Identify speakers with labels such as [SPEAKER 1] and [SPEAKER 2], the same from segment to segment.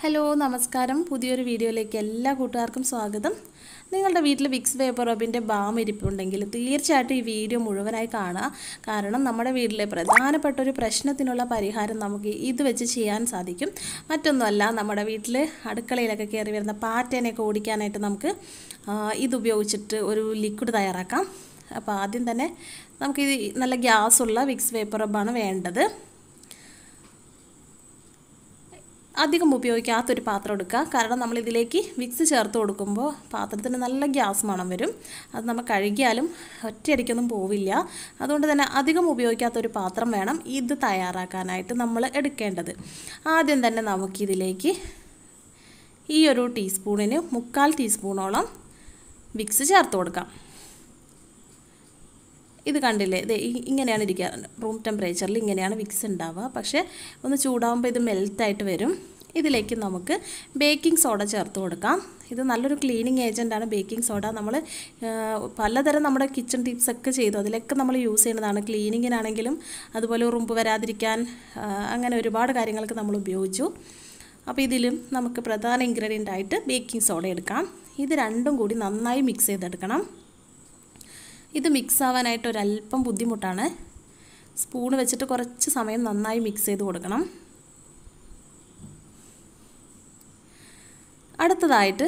[SPEAKER 1] hello നമസ്കാരം പുതിയൊരു വീഡിയോയിലേക്ക് എല്ലാ കൂട്ടുകാർക്കും സ്വാഗതം നിങ്ങളുടെ വീട്ടിൽ വിക്സ് പേപ്പർ റബിൻ്റെ ബാം ഇരിപ്പുണ്ടെങ്കിൽ തീർച്ചയായിട്ടും ഈ വീഡിയോ മുഴുവനായി കാണുക കാരണം നമ്മുടെ വീട്ടിലെ പ്രധാനപ്പെട്ട ഒരു പ്രശ്നത്തിനുള്ള പരിഹാരം നമുക്ക് ഇത് വെച്ച് ചെയ്യാൻ സാധിക്കും മറ്റൊന്നുമല്ല നമ്മുടെ വീട്ടിൽ അടുക്കളയിലൊക്കെ കയറി വരുന്ന പാറ്റേനെയൊക്കെ ഓടിക്കാനായിട്ട് നമുക്ക് ഇതുപയോഗിച്ചിട്ട് ഒരു ലിക്വിഡ് തയ്യാറാക്കാം അപ്പോൾ ആദ്യം തന്നെ നമുക്ക് ഈ നല്ല ഗ്യാസുള്ള വിക്സ് പേപ്പർ റബ്ബാണ് വേണ്ടത് അധികം ഉപയോഗിക്കാത്തൊരു പാത്രം എടുക്കുക കാരണം നമ്മളിതിലേക്ക് വിക്സ് ചേർത്ത് കൊടുക്കുമ്പോൾ പാത്രത്തിന് നല്ല ഗ്യാസ് മണം വരും അത് നമ്മൾ കഴുകിയാലും ഒറ്റയടിക്കൊന്നും പോവില്ല അതുകൊണ്ട് തന്നെ അധികം ഉപയോഗിക്കാത്തൊരു പാത്രം വേണം ഇത് തയ്യാറാക്കാനായിട്ട് നമ്മൾ എടുക്കേണ്ടത് ആദ്യം തന്നെ നമുക്കിതിലേക്ക് ഈ ഒരു ടീസ്പൂണിന് മുക്കാൽ ടീസ്പൂണോളം വിക്സ് ചേർത്ത് കൊടുക്കാം ഇത് കണ്ടില്ലേ ഇത് ഇങ്ങനെയാണ് ഇരിക്കുക റൂം ടെമ്പറേച്ചറിൽ ഇങ്ങനെയാണ് വിക്സ് ഉണ്ടാവുക പക്ഷേ ഒന്ന് ചൂടാവുമ്പോൾ ഇത് മെൽത്തായിട്ട് വരും ഇതിലേക്ക് നമുക്ക് ബേക്കിംഗ് സോഡ ചേർത്ത് കൊടുക്കാം ഇത് നല്ലൊരു ക്ലീനിങ് ഏജൻറ്റാണ് ബേക്കിംഗ് സോഡ നമ്മൾ പലതരം നമ്മുടെ കിച്ചൺ ടിപ്സൊക്കെ ചെയ്തു അതിലൊക്കെ നമ്മൾ യൂസ് ചെയ്യുന്നതാണ് ക്ലീനിങ്ങിനാണെങ്കിലും അതുപോലെ ഉറുമ്പ് വരാതിരിക്കാൻ അങ്ങനെ ഒരുപാട് കാര്യങ്ങൾക്ക് നമ്മൾ ഉപയോഗിച്ചു അപ്പോൾ ഇതിലും നമുക്ക് പ്രധാന ഇൻഗ്രീഡിയൻ്റ് ആയിട്ട് ബേക്കിംഗ് സോഡ എടുക്കാം ഇത് രണ്ടും കൂടി നന്നായി മിക്സ് ചെയ്തെടുക്കണം ഇത് മിക്സ് ആവാനായിട്ട് ഒരല്പം ബുദ്ധിമുട്ടാണ് സ്പൂൺ വെച്ചിട്ട് കുറച്ച് സമയം നന്നായി മിക്സ് ചെയ്ത് കൊടുക്കണം അടുത്തതായിട്ട്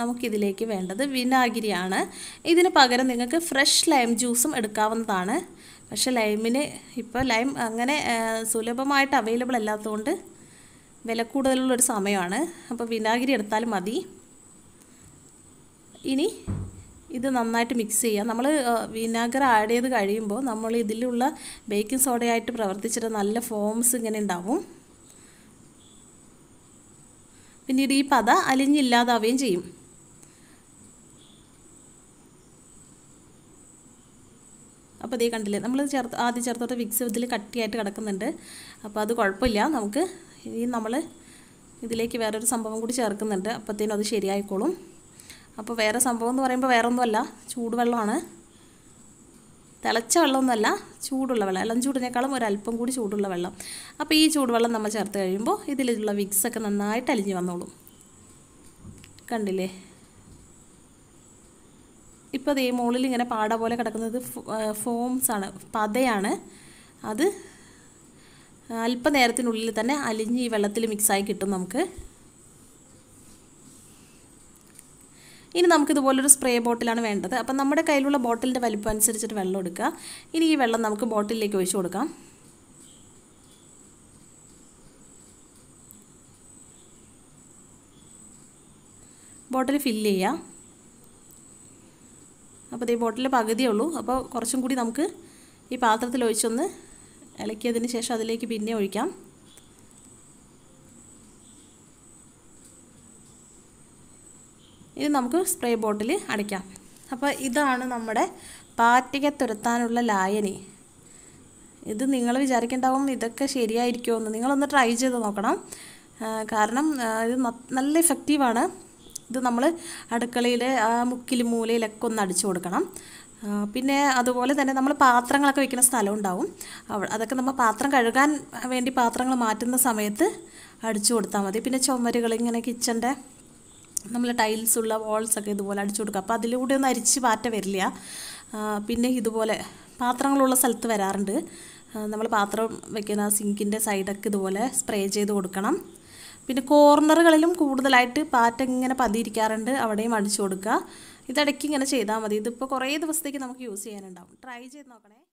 [SPEAKER 1] നമുക്കിതിലേക്ക് വേണ്ടത് വിനാഗിരിയാണ് ഇതിന് പകരം നിങ്ങൾക്ക് ഫ്രഷ് ലൈം ജ്യൂസും എടുക്കാവുന്നതാണ് പക്ഷേ ലൈമിന് ഇപ്പോൾ ലൈം അങ്ങനെ സുലഭമായിട്ട് അവൈലബിൾ അല്ലാത്തതുകൊണ്ട് വില കൂടുതലുള്ളൊരു സമയമാണ് അപ്പോൾ വിനാഗിരി എടുത്താലും മതി ഇനി ഇത് നന്നായിട്ട് മിക്സ് ചെയ്യുക നമ്മൾ വിനാഗർ ആഡ് ചെയ്ത് കഴിയുമ്പോൾ നമ്മൾ ഇതിലുള്ള ബേക്കിംഗ് സോഡയായിട്ട് പ്രവർത്തിച്ചിട്ട് നല്ല ഫോംസ് ഇങ്ങനെ ഉണ്ടാവും പിന്നീട് ഈ പത അലിഞ്ഞില്ലാതാവുകയും ചെയ്യും അപ്പോൾ ഇതേ കണ്ടില്ലേ നമ്മൾ ചേർത്ത് ആദ്യം ചേർത്തോട്ട് വിക്സ് ഇതിൽ കട്ടിയായിട്ട് കിടക്കുന്നുണ്ട് അപ്പോൾ അത് കുഴപ്പമില്ല നമുക്ക് ഇനി നമ്മൾ ഇതിലേക്ക് വേറൊരു സംഭവം കൂടി ചേർക്കുന്നുണ്ട് അപ്പോഴത്തേനും അത് ശരിയായിക്കോളും അപ്പോൾ വേറെ സംഭവം എന്ന് പറയുമ്പോൾ വേറെ ഒന്നുമല്ല ചൂടുവെള്ളമാണ് തിളച്ച വെള്ളമൊന്നുമല്ല ചൂടുള്ള വെള്ളം ഇളം ചൂടിനേക്കാളും ഒരല്പം കൂടി ചൂടുള്ള വെള്ളം അപ്പോൾ ഈ ചൂടുവെള്ളം നമ്മൾ ചേർത്ത് കഴിയുമ്പോൾ ഇതിലുള്ള വിക്സൊക്കെ നന്നായിട്ട് അലിഞ്ഞ് വന്നോളും കണ്ടില്ലേ ഇപ്പോൾ അത് ഈ മുകളിൽ ഇങ്ങനെ പാട പോലെ കിടക്കുന്നത് ഫോംസ് ആണ് പതയാണ് അത് അല്പനേരത്തിനുള്ളിൽ തന്നെ അലിഞ്ഞ് ഈ വെള്ളത്തിൽ മിക്സായി കിട്ടും നമുക്ക് ഇനി നമുക്കിതുപോലൊരു സ്പ്രേ ബോട്ടിലാണ് വേണ്ടത് അപ്പം നമ്മുടെ കയ്യിലുള്ള ബോട്ടിലിൻ്റെ വലിപ്പം അനുസരിച്ചിട്ട് വെള്ളം എടുക്കുക ഇനി ഈ വെള്ളം നമുക്ക് ബോട്ടിലേക്ക് ഒഴിച്ചു കൊടുക്കാം ബോട്ടിൽ ഫില്ല് ചെയ്യുക അപ്പോൾ ഈ ബോട്ടിൽ പകുതിയേ ഉള്ളൂ അപ്പോൾ കുറച്ചും കൂടി നമുക്ക് ഈ പാത്രത്തിൽ ഒഴിച്ചൊന്ന് ഇളക്കിയതിന് ശേഷം അതിലേക്ക് പിന്നെ ഒഴിക്കാം ഇനി നമുക്ക് സ്പ്രേ ബോട്ടിൽ അടിക്കാം അപ്പോൾ ഇതാണ് നമ്മുടെ പാറ്റയെ തുരത്താനുള്ള ലായനി ഇത് നിങ്ങൾ വിചാരിക്കേണ്ടാവും ഇതൊക്കെ ശരിയായിരിക്കുമോ എന്ന് നിങ്ങളൊന്ന് ട്രൈ ചെയ്ത് നോക്കണം കാരണം ഇത് നല്ല ഇഫക്റ്റീവാണ് ഇത് നമ്മൾ അടുക്കളയിൽ ആ മുക്കിൽ മൂലയിലൊക്കെ ഒന്ന് അടിച്ചു കൊടുക്കണം പിന്നെ അതുപോലെ തന്നെ നമ്മൾ പാത്രങ്ങളൊക്കെ വെക്കുന്ന സ്ഥലം ഉണ്ടാവും അതൊക്കെ നമ്മൾ പാത്രം കഴുകാൻ വേണ്ടി പാത്രങ്ങൾ മാറ്റുന്ന സമയത്ത് അടിച്ചു കൊടുത്താൽ മതി പിന്നെ ചുമരുകൾ ഇങ്ങനെ കിച്ചൻ്റെ നമ്മൾ ടൈൽസ് ഉള്ള വാൾസൊക്കെ ഇതുപോലെ അടിച്ചു കൊടുക്കുക അപ്പോൾ അതിലൂടെ ഒന്നും അരിച്ച് പാറ്റ വരില്ല പിന്നെ ഇതുപോലെ പാത്രങ്ങളുള്ള സ്ഥലത്ത് വരാറുണ്ട് നമ്മൾ പാത്രം വെക്കുന്ന സിങ്കിൻ്റെ സൈഡൊക്കെ ഇതുപോലെ സ്പ്രേ ചെയ്ത് കൊടുക്കണം പിന്നെ കോർണറുകളിലും കൂടുതലായിട്ട് പാറ്റ ഇങ്ങനെ പതിയിരിക്കാറുണ്ട് അവിടെയും അടിച്ചു കൊടുക്കുക ഇതിടയ്ക്ക് ഇങ്ങനെ ചെയ്താൽ മതി ഇതിപ്പോൾ കുറേ ദിവസത്തേക്ക് നമുക്ക് യൂസ് ചെയ്യാനുണ്ടാവും ട്രൈ ചെയ്ത് നോക്കണേ